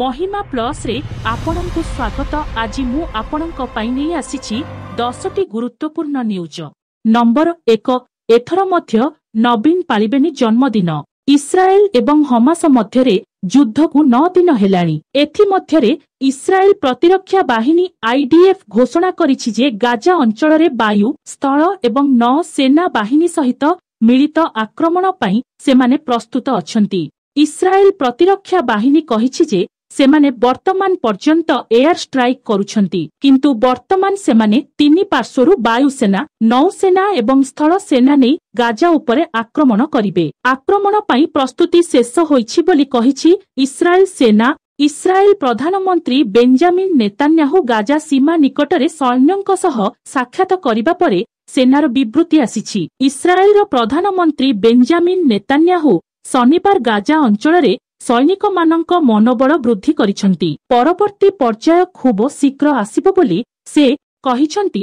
ମହିମା ପ୍ଲସ୍ରେ ଆପଣଙ୍କୁ ସ୍ୱାଗତ ଆଜି ମୁଁ ଆପଣଙ୍କ ପାଇଁ ନେଇ ଆସିଛି ଦଶଟି ଗୁରୁତ୍ୱପୂର୍ଣ୍ଣ ନ୍ୟୁଜ୍ ନମ୍ବର ଏକ ଏଥର ମଧ୍ୟ ନବୀନ ପାଳିବେନି ଜନ୍ମଦିନ ଇସ୍ରାଏଲ ଏବଂ ହମାସ ମଧ୍ୟରେ ଯୁଦ୍ଧକୁ ନଅ ଦିନ ହେଲାଣି ଏଥିମଧ୍ୟରେ ଇସ୍ରାଏଲ ପ୍ରତିରକ୍ଷା ବାହିନୀ ଆଇଡିଏଫ୍ ଘୋଷଣା କରିଛି ଯେ ଗାଜା ଅଞ୍ଚଳରେ ବାୟୁ ସ୍ଥଳ ଏବଂ ନଅ ସେନା ବାହିନୀ ସହିତ ମିଳିତ ଆକ୍ରମଣ ପାଇଁ ସେମାନେ ପ୍ରସ୍ତୁତ ଅଛନ୍ତି ଇସ୍ରାଏଲ ପ୍ରତିରକ୍ଷା ବାହିନୀ କହିଛି ଯେ ସେମାନେ ବର୍ତ୍ତମାନ ପର୍ଯ୍ୟନ୍ତ ଏୟାର ଷ୍ଟ୍ରାଇକ୍ କରୁଛନ୍ତି କିନ୍ତୁ ବର୍ତ୍ତମାନ ସେମାନେ ତିନି ପାର୍ଶ୍ୱରୁ ବାୟୁସେନା ନୌସେନା ଏବଂ ସ୍ଥଳସେନା ନେଇ ଗାଜା ଉପରେ ଆକ୍ରମଣ କରିବେ ଆକ୍ରମଣ ପାଇଁ ପ୍ରସ୍ତୁତି ଶେଷ ହୋଇଛି ବୋଲି କହିଛି ଇସ୍ରାଏଲ ସେନା ଇସ୍ରାଏଲ ପ୍ରଧାନମନ୍ତ୍ରୀ ବେଞ୍ଜାମିନ୍ ନେତାନ୍ୟାହୁ ଗାଜା ସୀମା ନିକଟରେ ସୈନ୍ୟଙ୍କ ସହ ସାକ୍ଷାତ କରିବା ପରେ ସେନାର ବିବୃତ୍ତି ଆସିଛି ଇସ୍ରାଏଲର ପ୍ରଧାନମନ୍ତ୍ରୀ ବେଞ୍ଜାମିନ୍ ନେତାନ୍ୟାହୁ ଶନିବାର ଗାଜା ଅଞ୍ଚଳରେ ସୈନିକମାନଙ୍କ ମନୋବଳ ବୃଦ୍ଧି କରିଛନ୍ତି ପରବର୍ତ୍ତୀ ପର୍ଯ୍ୟାୟ ଖୁବ ଶୀଘ୍ର ଆସିବ ବୋଲି ସେ କହିଛନ୍ତି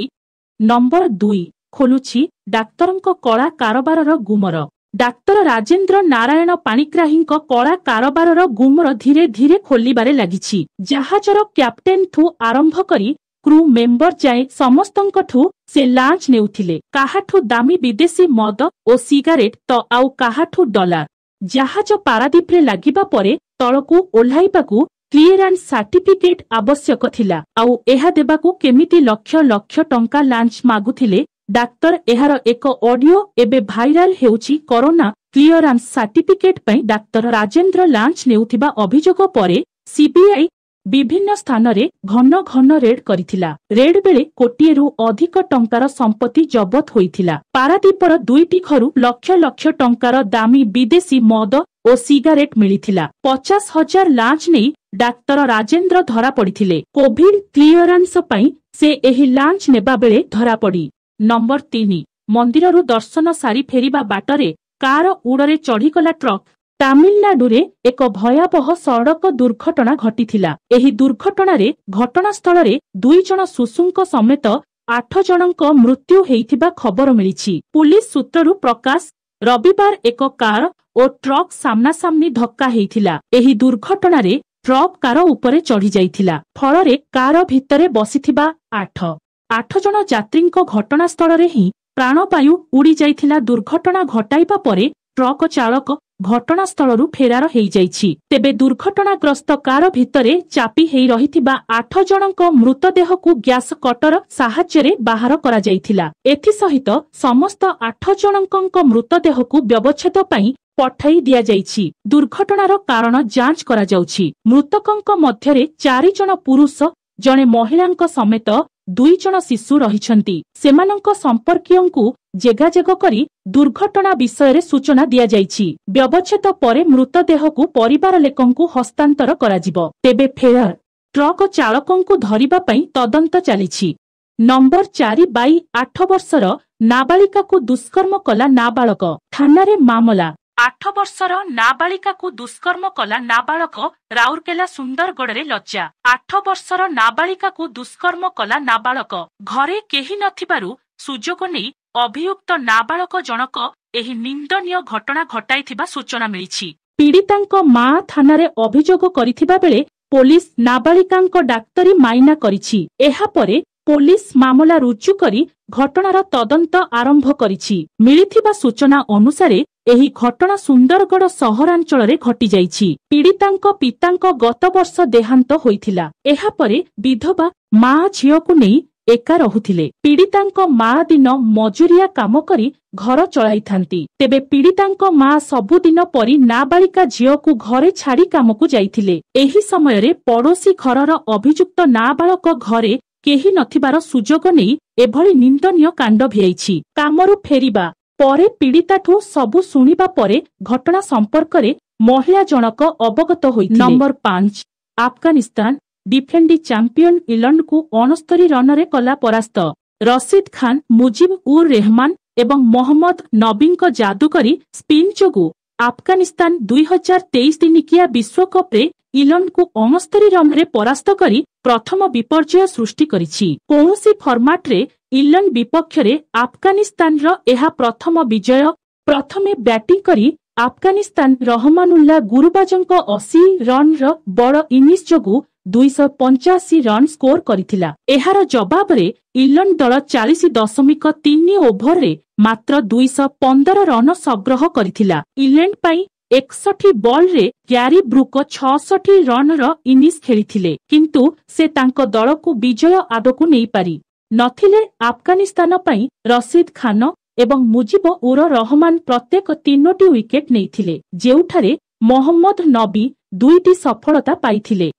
ନମ୍ବର ଦୁଇ ଖୋଲୁଛି ଡାକ୍ତରଙ୍କ କଳା କାରବାରର ଗୁମର ଡାକ୍ତର ରାଜେନ୍ଦ୍ର ନାରାୟଣ ପାଣିଗ୍ରାହୀଙ୍କ କଳା କାରବାରର ଗୁମର ଧୀରେ ଧୀରେ ଖୋଲିବାରେ ଲାଗିଛି ଜାହାଜର କ୍ୟାପ୍ଟେନ୍ଠୁ ଆରମ୍ଭ କରି କ୍ରୁ ମେମ୍ବର ଯାଏ ସମସ୍ତଙ୍କଠୁ ସେ ଲାଞ୍ଚ ନେଉଥିଲେ କାହାଠୁ ଦାମୀ ବିଦେଶୀ ମଦ ଓ ସିଗାରେଟ୍ ତ ଆଉ କାହାଠୁ ଡଲାର ଜାହାଜ ପାରାଦୀପରେ ଲାଗିବା ପରେ ତଳକୁ ଓହ୍ଲାଇବାକୁ କ୍ଲିୟରାନ୍ସ ସାର୍ଟିଫିକେଟ୍ ଆବଶ୍ୟକ ଥିଲା ଆଉ ଏହା ଦେବାକୁ କେମିତି ଲକ୍ଷ ଲକ୍ଷ ଟଙ୍କା ଲାଞ୍ଚ ମାଗୁଥିଲେ ଡାକ୍ତର ଏହାର ଏକ ଅଡିଓ ଏବେ ଭାଇରାଲ ହେଉଛି କରୋନା କ୍ଲିୟରାନ୍ସ ସାର୍ଟିଫିକେଟ୍ ପାଇଁ ଡାକ୍ତର ରାଜେନ୍ଦ୍ର ଲାଞ୍ଚ ନେଉଥିବା ଅଭିଯୋଗ ପରେ ସିବିଆଇ ବିଭିନ୍ନ ସ୍ଥାନରେ ଘନ ଘନ ରେଡ୍ କରିଥିଲା ରେଡ୍ ବେଳେ କୋଟିଏରୁ ଅଧିକ ଟଙ୍କାର ସମ୍ପତ୍ତି ଜବତ ହୋଇଥିଲା ପାରାଦୀପର ଦୁଇଟି ଘରୁ ଲକ୍ଷ ଲକ୍ଷ ଟଙ୍କାର ଦାମୀ ବିଦେଶୀ ମଦ ଓ ସିଗାରେଟ୍ ମିଳିଥିଲା ପଚାଶ ହଜାର ଲାଞ୍ଚ ନେଇ ଡାକ୍ତର ରାଜେନ୍ଦ୍ର ଧରାପଡ଼ିଥିଲେ କୋଭିଡ୍ କ୍ଲିୟରାନ୍ସ ପାଇଁ ସେ ଏହି ଲାଞ୍ଚ ନେବାବେଳେ ଧରାପଡ଼ି ନମ୍ବର ତିନି ମନ୍ଦିରରୁ ଦର୍ଶନ ସାରି ଫେରିବା ବାଟରେ କାର ଉଡ଼ରେ ଚଢ଼ିଗଲା ଟ୍ରକ୍ ତାମିଲନାଡୁରେ ଏକ ଭୟାବହ ସଡ଼କ ଦୁର୍ଘଟଣା ଘଟିଥିଲା ଏହି ଦୁର୍ଘଟଣାରେ ଘଟଣାସ୍ଥଳରେ ଦୁଇ ଜଣ ଶିଶୁଙ୍କ ସମେତ ଆଠ ଜଣଙ୍କ ମୃତ୍ୟୁ ହୋଇଥିବା ଖବର ମିଳିଛି ପୁଲିସ ସୂତ୍ରରୁ ପ୍ରକାଶ ରବିବାର ଏକ କାର ଓ ଟ୍ରକ୍ ସାମ୍ନାସାମ୍ନି ଧକ୍କା ହୋଇଥିଲା ଏହି ଦୁର୍ଘଟଣାରେ ଟ୍ରକ୍ କାର ଉପରେ ଚଢ଼ିଯାଇଥିଲା ଫଳରେ କାର ଭିତରେ ବସିଥିବା ଆଠ ଆଠ ଜଣ ଯାତ୍ରୀଙ୍କ ଘଟଣାସ୍ଥଳରେ ହିଁ ପ୍ରାଣବାୟୁ ଉଡ଼ିଯାଇଥିଲା ଦୁର୍ଘଟଣା ଘଟାଇବା ପରେ ଟ୍ରକ୍ ଚାଳକ ଘଟଣାସ୍ଥଳରୁ ଫେରାର ହୋଇଯାଇଛି ତେବେ ଦୁର୍ଘଟଣାଗ୍ରସ୍ତ କାର ଭିତରେ ଚାପି ହୋଇ ରହିଥିବା ଆଠ ଜଣଙ୍କ ମୃତଦେହକୁ ଗ୍ୟାସ୍ କଟର ସାହାଯ୍ୟରେ ବାହାର କରାଯାଇଥିଲା ଏଥିସହିତ ସମସ୍ତ ଆଠ ଜଣଙ୍କ ମୃତଦେହକୁ ବ୍ୟବଚ୍ଛେଦ ପାଇଁ ପଠାଇ ଦିଆଯାଇଛି ଦୁର୍ଘଟଣାର କାରଣ ଯାଞ୍ଚ କରାଯାଉଛି ମୃତକଙ୍କ ମଧ୍ୟରେ ଚାରି ଜଣ ପୁରୁଷ ଜଣେ ମହିଳାଙ୍କ ସମେତ ଦୁଇ ଜଣ ଶିଶୁ ରହିଛନ୍ତି ସେମାନଙ୍କ ସମ୍ପର୍କୀୟଙ୍କୁ ଜେଗାଜେଗ କରି ଦୁର୍ଘଟଣା ବିଷୟରେ ସୂଚନା ଦିଆଯାଇଛି ବ୍ୟବଚ୍ଛେଦ ପରେ ମୃତଦେହକୁ ପରିବାର ଲେକଙ୍କୁ ହସ୍ତାନ୍ତର କରାଯିବ ତେବେ ଫେୟାର ଟ୍ରକ୍ ଚାଳକଙ୍କୁ ଧରିବା ପାଇଁ ତଦନ୍ତ ଚାଲିଛି ନମ୍ବର ଚାରି ବାଇ ଆଠ ବର୍ଷର ନାବାଳିକାକୁ ଦୁଷ୍କର୍ମ କଲା ନାବାଳକ ଥାନାରେ ମାମଲା ଆଠ ବର୍ଷର ନାବାଳିକାକୁ ଦୁଷ୍କର୍ମ କଲା ନାବାଳକ ରାଉରକେଲା ସୁନ୍ଦରଗଡ଼ରେ ଲଜ୍ଜା ଆଠ ବର୍ଷର ନାବାଳିକାକୁ ଦୁଷ୍କର୍ମ କଲା ନାବାଳକ ଘରେ କେହି ନଥିବାରୁ ସୁଯୋଗ ନେଇ ଅଭିଯୁକ୍ତ ନାବାଳକ ଜଣକ ଏହି ନିନ୍ଦନୀୟ ଘଟଣା ଘଟାଇଥିବା ସୂଚନା ମିଳିଛି ପୀଡ଼ିତାଙ୍କ ମା ଥାନାରେ ଅଭିଯୋଗ କରିଥିବା ବେଳେ ପୋଲିସ ନାବାଳିକାଙ୍କ ଡାକ୍ତରୀ ମାଇନା କରିଛି ଏହାପରେ ପୋଲିସ ମାମଲା ରୁଜୁ କରି ଘଟଣାର ତଦନ୍ତ ଆରମ୍ଭ କରିଛି ମିଳିଥିବା ସୂଚନା ଅନୁସାରେ ଏହି ଘଟଣା ସୁନ୍ଦରଗଡ଼ ସହରାଞ୍ଚଳରେ ଘଟିଯାଇଛି ପୀଡ଼ିତାଙ୍କ ପିତାଙ୍କ ଗତବର୍ଷ ଦେହାନ୍ତ ହୋଇଥିଲା ଏହାପରେ ବିଧବା ମା ଝିଅକୁ ନେଇ ଏକା ରହୁଥିଲେ ପୀଡ଼ିତାଙ୍କ ମା ଦିନ ମଜୁରିଆ କାମ କରି ଘର ଚଳାଇଥାନ୍ତି ତେବେ ପୀଡ଼ିତାଙ୍କ ମା ସବୁଦିନ ପରି ନାବାଳିକା ଝିଅକୁ ଘରେ ଛାଡ଼ି କାମକୁ ଯାଇଥିଲେ ଏହି ସମୟରେ ପଡ଼ୋଶୀ ଘରର ଅଭିଯୁକ୍ତ ନାବାଳକ ଘରେ କେହି ନଥିବାର ସୁଯୋଗ ନେଇ ଏଭଳି ନିନ୍ଦନୀୟ କାଣ୍ଡ ଭିଆଇଛି କାମରୁ ଫେରିବା ପରେ ପୀଡ଼ିତାଠୁ ସବୁ ଶୁଣିବା ପରେ ଘଟଣା ସମ୍ପର୍କରେ ମହିଳା ଜଣକ ଅବଗତ ହୋଇ ନମ୍ବର ପାଞ୍ଚ ଆଫଗାନିସ୍ତାନ ଡିଫେଣ୍ଡି ଚାମ୍ପିୟନ ଇଲଣ୍ଡକୁ ଅଣସ୍ତରୀ ରନରେ କଲା ପରାସ୍ତ ରସିଦ୍ ଖାନ୍ ମୁଜିବ ଉର୍ ରେହମାନ ଏବଂ ମହମ୍ମଦ ନବୀଙ୍କ ଜାଦୁକରୀ ସ୍ପିନ୍ ଯୋଗୁଁ ଆଫଗାନିସ୍ତାନ ଦୁଇ ହଜାର ତେଇଶ ଦିନିକିଆ ବିଶ୍ୱକପ୍ରେ ଇଲଣ୍ଡକୁ ଅଣସ୍ତରୀ ରନ୍ରେ ପରାସ୍ତ କରି ପ୍ରଥମ ବିପର୍ଯ୍ୟୟ ସୃଷ୍ଟି କରିଛି କୌଣସି ଫର୍ମାଟ୍ରେ ଇଲଣ୍ଡ ବିପକ୍ଷରେ ଆଫଗାନିସ୍ତାନର ଏହା ପ୍ରଥମ ବିଜୟ ପ୍ରଥମେ ବ୍ୟାଟିଂ କରି ଆଫଗାନିସ୍ତାନ ରହମାନୁଲ୍ଲା ଗୁରୁବାଜଙ୍କ ଅଶୀ ରନ୍ର ବଡ଼ ଇନିଂସ୍ ଯୋଗୁଁ ଦୁଇଶହ ପଞ୍ଚାଅଶୀ ରନ୍ ସ୍କୋର କରିଥିଲା ଏହାର ଜବାବରେ ଇଂଲଣ୍ଡ ଦଳ ଚାଳିଶ ଦଶମିକ ତିନି ଓଭରରେ ମାତ୍ର ଦୁଇଶହ ପନ୍ଦର ରନ୍ ସଂଗ୍ରହ କରିଥିଲା ଇଂଲଣ୍ଡ ପାଇଁ ଏକଷଠି ବଲ୍ରେ ଗ୍ୟାରି ବ୍ରୁକ ଛଅଷଠି ରନ୍ର ଇନିଂସ ଖେଳିଥିଲେ କିନ୍ତୁ ସେ ତାଙ୍କ ଦଳକୁ ବିଜୟ ଆଗକୁ ନେଇପାରି ନଥିଲେ ଆଫଗାନିସ୍ତାନ ପାଇଁ ରସିଦ୍ ଖାନ ଏବଂ ମୁଜିବ ଉର ରହମାନ ପ୍ରତ୍ୟେକ ତିନୋଟି ୱିକେଟ୍ ନେଇଥିଲେ ଯେଉଁଠାରେ ମହମ୍ମଦ ନବୀ ଦୁଇଟି ସଫଳତା ପାଇଥିଲେ